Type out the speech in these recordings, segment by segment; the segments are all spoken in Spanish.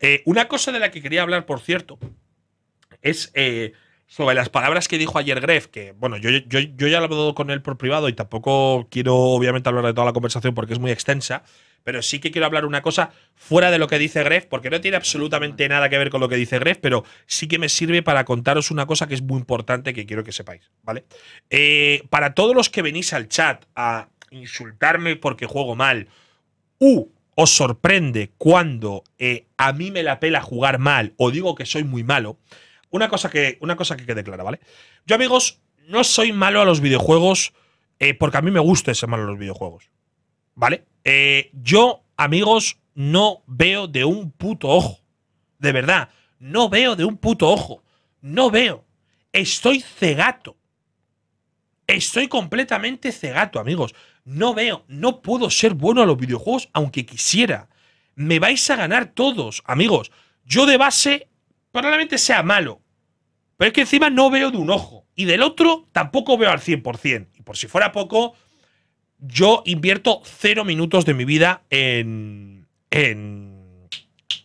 Eh, una cosa de la que quería hablar, por cierto, es eh, sobre las palabras que dijo ayer Gref, que bueno, yo, yo, yo ya he hablado con él por privado y tampoco quiero obviamente hablar de toda la conversación porque es muy extensa, pero sí que quiero hablar una cosa fuera de lo que dice Gref, porque no tiene absolutamente nada que ver con lo que dice Gref, pero sí que me sirve para contaros una cosa que es muy importante que quiero que sepáis, ¿vale? Eh, para todos los que venís al chat a insultarme porque juego mal, u os sorprende cuando eh, a mí me la pela jugar mal o digo que soy muy malo, una cosa que, una cosa que quede clara, ¿vale? Yo, amigos, no soy malo a los videojuegos eh, porque a mí me gusta ser malo a los videojuegos, ¿vale? Eh, yo, amigos, no veo de un puto ojo. De verdad, no veo de un puto ojo. No veo. Estoy cegato. Estoy completamente cegato, amigos. No veo, no puedo ser bueno a los videojuegos aunque quisiera. Me vais a ganar todos, amigos. Yo de base probablemente sea malo. Pero es que encima no veo de un ojo. Y del otro tampoco veo al 100%. Y por si fuera poco, yo invierto cero minutos de mi vida en... en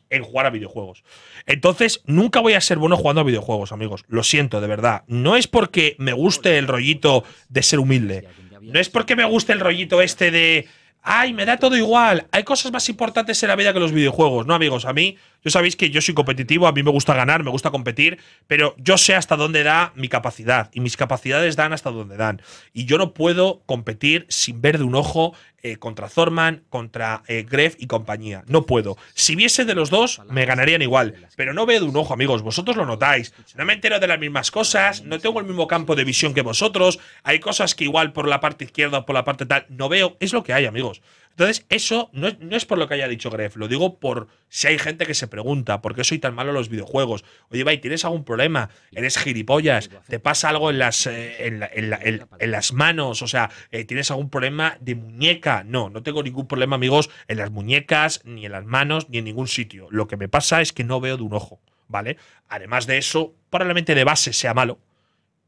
en jugar a videojuegos. Entonces, nunca voy a ser bueno jugando a videojuegos, amigos. Lo siento, de verdad. No es porque me guste el rollito de ser humilde. No es porque me guste el rollito este de... Ay, me da todo igual. Hay cosas más importantes en la vida que los videojuegos. No, amigos, a mí yo sabéis que yo soy competitivo, a mí me gusta ganar, me gusta competir, pero yo sé hasta dónde da mi capacidad y mis capacidades dan hasta dónde dan. Y yo no puedo competir sin ver de un ojo eh, contra Thorman, contra eh, y compañía. No puedo. Si viese de los dos, me ganarían igual, pero no veo de un ojo, amigos. Vosotros lo notáis. No me entero de las mismas cosas, no tengo el mismo campo de visión que vosotros. Hay cosas que igual por la parte izquierda o por la parte tal no veo. Es lo que hay, amigos. Entonces, eso no es, no es, por lo que haya dicho Gref, lo digo por si hay gente que se pregunta, ¿por qué soy tan malo en los videojuegos? Oye, ¿tienes algún problema? ¿Eres gilipollas? ¿Te pasa algo en las, eh, en las manos? O sea, eh, ¿tienes algún problema de muñeca? No, no tengo ningún problema, amigos, en las muñecas, ni en las manos, ni en ningún sitio. Lo que me pasa es que no veo de un ojo, ¿vale? Además de eso, probablemente de base sea malo.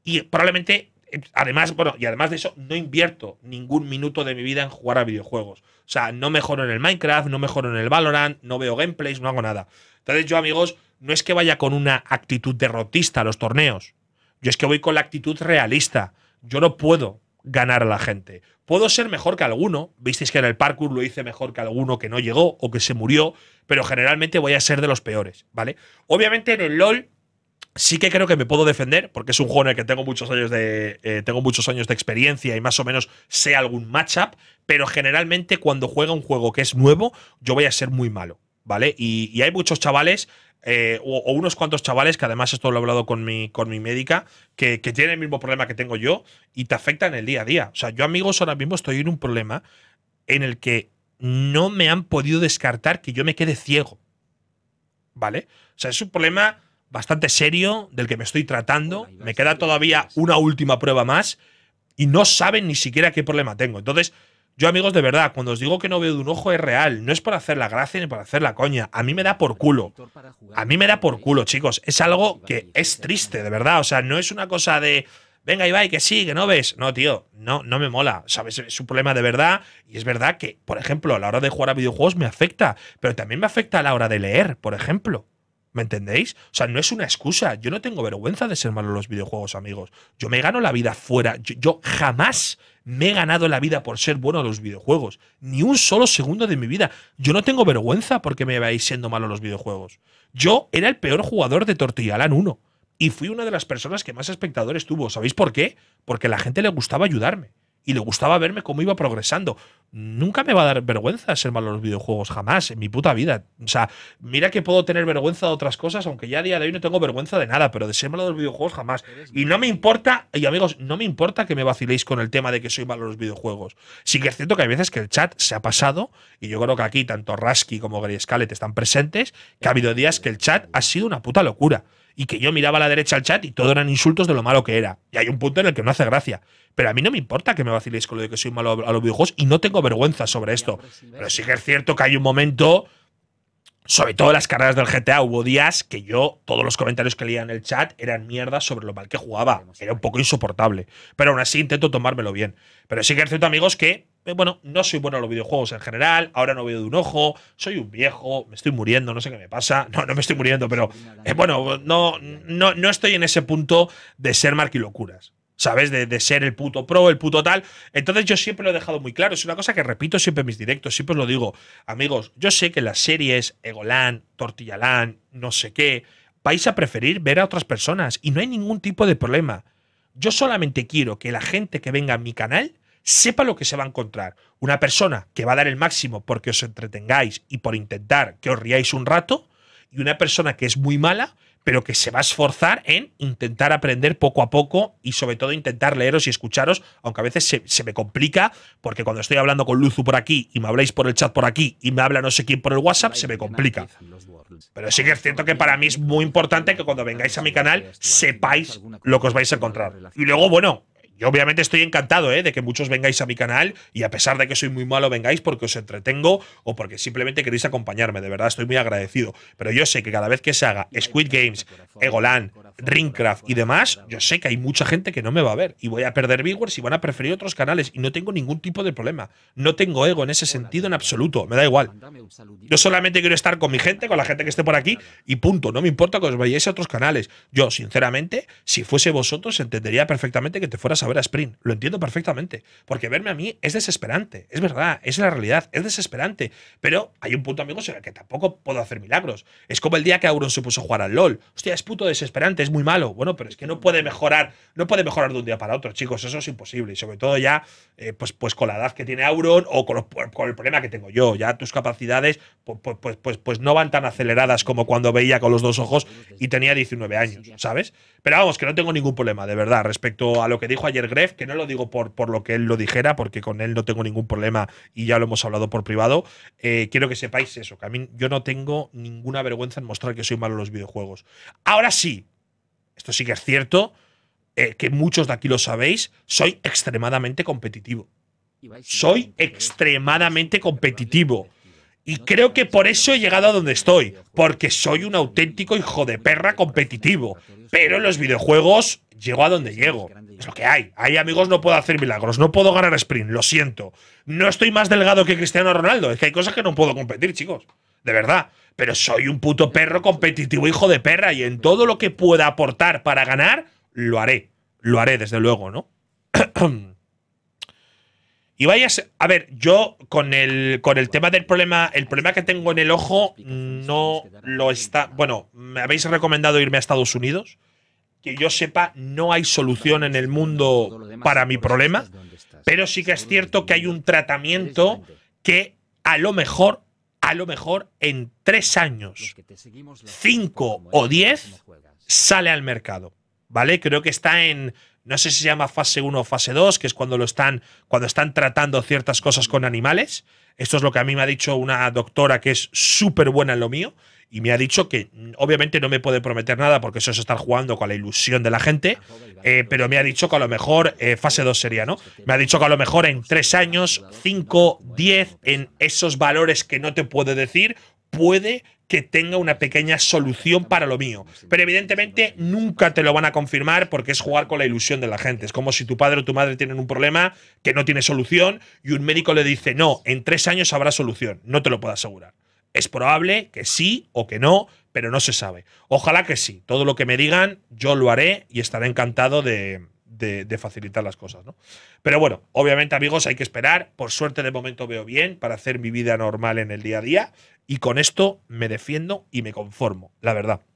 Y probablemente además, bueno, y además de eso, no invierto ningún minuto de mi vida en jugar a videojuegos. O sea, no mejoro en el Minecraft, no mejoro en el Valorant, no veo gameplays, no hago nada. Entonces yo, amigos, no es que vaya con una actitud derrotista a los torneos. Yo es que voy con la actitud realista. Yo no puedo ganar a la gente. Puedo ser mejor que alguno. Visteis que en el parkour lo hice mejor que alguno que no llegó o que se murió, pero generalmente voy a ser de los peores, ¿vale? Obviamente en el LOL Sí que creo que me puedo defender, porque es un juego en el que tengo muchos años de, eh, tengo muchos años de experiencia y más o menos sé algún matchup, pero generalmente cuando juega un juego que es nuevo, yo voy a ser muy malo, ¿vale? Y, hay muchos chavales, eh, o, unos cuantos chavales, que además esto lo he hablado con mi, con mi médica, que, que tienen el mismo problema que tengo yo y te afectan el día a día. O sea, yo amigos ahora mismo estoy en un problema en el que no me han podido descartar que yo me quede ciego, ¿vale? O sea, es un problema bastante serio del que me estoy tratando. Me queda todavía una última prueba más y no saben ni siquiera qué problema tengo. Entonces, yo amigos, de verdad, cuando os digo que no veo de un ojo es real. No es por hacer la gracia ni por hacer la coña. A mí me da por culo. A mí me da por culo, chicos. Es algo que es triste, de verdad. O sea, no es una cosa de... Venga, y Ibai, que sí, que no ves. No, tío, no, no me mola. ¿Sabes? Es un problema de verdad. Y es verdad que, por ejemplo, a la hora de jugar a videojuegos me afecta. Pero también me afecta a la hora de leer, por ejemplo. ¿Me entendéis? O sea, no es una excusa. Yo no tengo vergüenza de ser malo en los videojuegos, amigos. Yo me gano la vida fuera. Yo, jamás me he ganado la vida por ser bueno en los videojuegos. Ni un solo segundo de mi vida. Yo no tengo vergüenza porque me vais siendo malo en los videojuegos. Yo era el peor jugador de Tortillalan 1. Y fui una de las personas que más espectadores tuvo. ¿Sabéis por qué? Porque a la gente le gustaba ayudarme y le gustaba verme cómo iba progresando. Nunca me va a dar vergüenza ser malo en los videojuegos, jamás, en mi puta vida. O sea, mira que puedo tener vergüenza de otras cosas, aunque ya a día de hoy no tengo vergüenza de nada, pero de ser malo en los videojuegos jamás. Y no me importa, y amigos, no me importa que me vaciléis con el tema de que soy malo en los videojuegos. Sí que es cierto que hay veces que el chat se ha pasado, y yo creo que aquí tanto Rasky como Gary están presentes, que ha habido días que el chat ha sido una puta locura. Y que yo miraba a la derecha al chat y todo eran insultos de lo malo que era. Y hay un punto en el que no hace gracia. Pero a mí no me importa que me vaciléis con lo de que soy malo a los videojuegos y no tengo vergüenza sobre esto. Pero sí que es cierto que hay un momento, sobre todo en las carreras del GTA, hubo días que yo, todos los comentarios que leía en el chat eran mierda sobre lo mal que jugaba. Era un poco insoportable. Pero aún así intento tomármelo bien. Pero sí que es cierto, amigos, que eh, bueno, no soy bueno a los videojuegos en general, ahora no veo de un ojo, soy un viejo, me estoy muriendo, no sé qué me pasa, no, no me estoy muriendo, pero eh, bueno, no, no, no estoy en ese punto de ser marquilocuras. ¿sabes? De, ser el puto pro, el puto tal. Entonces yo siempre lo he dejado muy claro. Es una cosa que repito siempre en mis directos, siempre os lo digo. Amigos, yo sé que las series, Egolán, Tortillalán, no sé qué, vais a preferir ver a otras personas y no hay ningún tipo de problema. Yo solamente quiero que la gente que venga a mi canal sepa lo que se va a encontrar. Una persona que va a dar el máximo porque os entretengáis y por intentar que os riáis un rato, y una persona que es muy mala pero que se va a esforzar en intentar aprender poco a poco y sobre todo intentar leeros y escucharos, aunque a veces se, me complica, porque cuando estoy hablando con Luzu por aquí y me habláis por el chat por aquí y me habla no sé quién por el WhatsApp, se me complica. Pero sí que es cierto que para mí es muy importante que cuando vengáis a mi canal sepáis lo que os vais a encontrar. Y luego, bueno, yo obviamente estoy encantado ¿eh? de que muchos vengáis a mi canal y a pesar de que soy muy malo vengáis porque os entretengo o porque simplemente queréis acompañarme. De verdad estoy muy agradecido. Pero yo sé que cada vez que se haga Squid Games, Egoland, Ringcraft y demás, yo sé que hay mucha gente que no me va a ver y voy a perder viewers y van a preferir otros canales y no tengo ningún tipo de problema. No tengo ego en ese sentido en absoluto. Me da igual. Yo solamente quiero estar con mi gente, con la gente que esté por aquí y punto. No me importa que os vayáis a otros canales. Yo, sinceramente, si fuese vosotros, entendería perfectamente que te fueras a ver a Sprint. Lo entiendo perfectamente. Porque verme a mí es desesperante. Es verdad, es la realidad, es desesperante. Pero hay un punto, amigos, en el que tampoco puedo hacer milagros. Es como el día que Auron se puso a jugar al LOL. Hostia, es puto desesperante, es muy malo. Bueno, pero es que no puede mejorar, no puede mejorar de un día para otro, chicos. Eso es imposible. Y sobre todo ya, pues, pues con la edad que tiene Auron o con, el problema que tengo yo. Ya tus capacidades, pues, pues, pues, pues no van tan aceleradas como cuando veía con los dos ojos y tenía 19 años, ¿sabes? Pero vamos, que no tengo ningún problema, de verdad, respecto a lo que dijo ayer Gref que no lo digo por, por lo que él lo dijera, porque con él no tengo ningún problema y ya lo hemos hablado por privado, eh, quiero que sepáis eso, que a mí yo no tengo ninguna vergüenza en mostrar que soy malo en los videojuegos. Ahora sí, esto sí que es cierto, eh, que muchos de aquí lo sabéis, soy extremadamente competitivo. Soy extremadamente competitivo. Y creo que por eso he llegado a donde estoy, porque soy un auténtico hijo de perra competitivo. Pero en los videojuegos llego a donde llego. Es lo que hay. hay amigos, no puedo hacer milagros. No puedo ganar sprint, lo siento. No estoy más delgado que Cristiano Ronaldo. Es que hay cosas que no puedo competir, chicos. De verdad. Pero soy un puto perro competitivo, hijo de perra. Y en todo lo que pueda aportar para ganar, lo haré. Lo haré, desde luego, ¿no? Y vayas, a ver, yo con el con el tema del problema, el problema que tengo en el ojo no lo está, bueno, me habéis recomendado irme a Estados Unidos. Que yo sepa, no hay solución en el mundo para mi problema, pero sí que es cierto que hay un tratamiento que a lo mejor, a lo mejor en tres años, cinco o diez, sale al mercado. ¿Vale? Creo que está en no sé si se llama fase 1 o fase 2, que es cuando lo están, cuando están tratando ciertas cosas con animales. Esto es lo que a mí me ha dicho una doctora que es súper buena en lo mío y me ha dicho que mm, obviamente no me puede prometer nada porque eso es estar jugando con la ilusión de la gente, eh, pero me ha dicho que a lo mejor eh, fase 2 sería, ¿no? Me ha dicho que a lo mejor en 3 años, 5, 10, en esos valores que no te puede decir, puede que tenga una pequeña solución para lo mío. Pero evidentemente nunca te lo van a confirmar porque es jugar con la ilusión de la gente. Es como si tu padre o tu madre tienen un problema que no tiene solución y un médico le dice, no, en tres años habrá solución. No te lo puedo asegurar. Es probable que sí o que no, pero no se sabe. Ojalá que sí. Todo lo que me digan, yo lo haré y estaré encantado de, facilitar las cosas, ¿no? Pero bueno, obviamente, amigos, hay que esperar. Por suerte, de momento veo bien para hacer mi vida normal en el día a día. Y con esto me defiendo y me conformo, la verdad.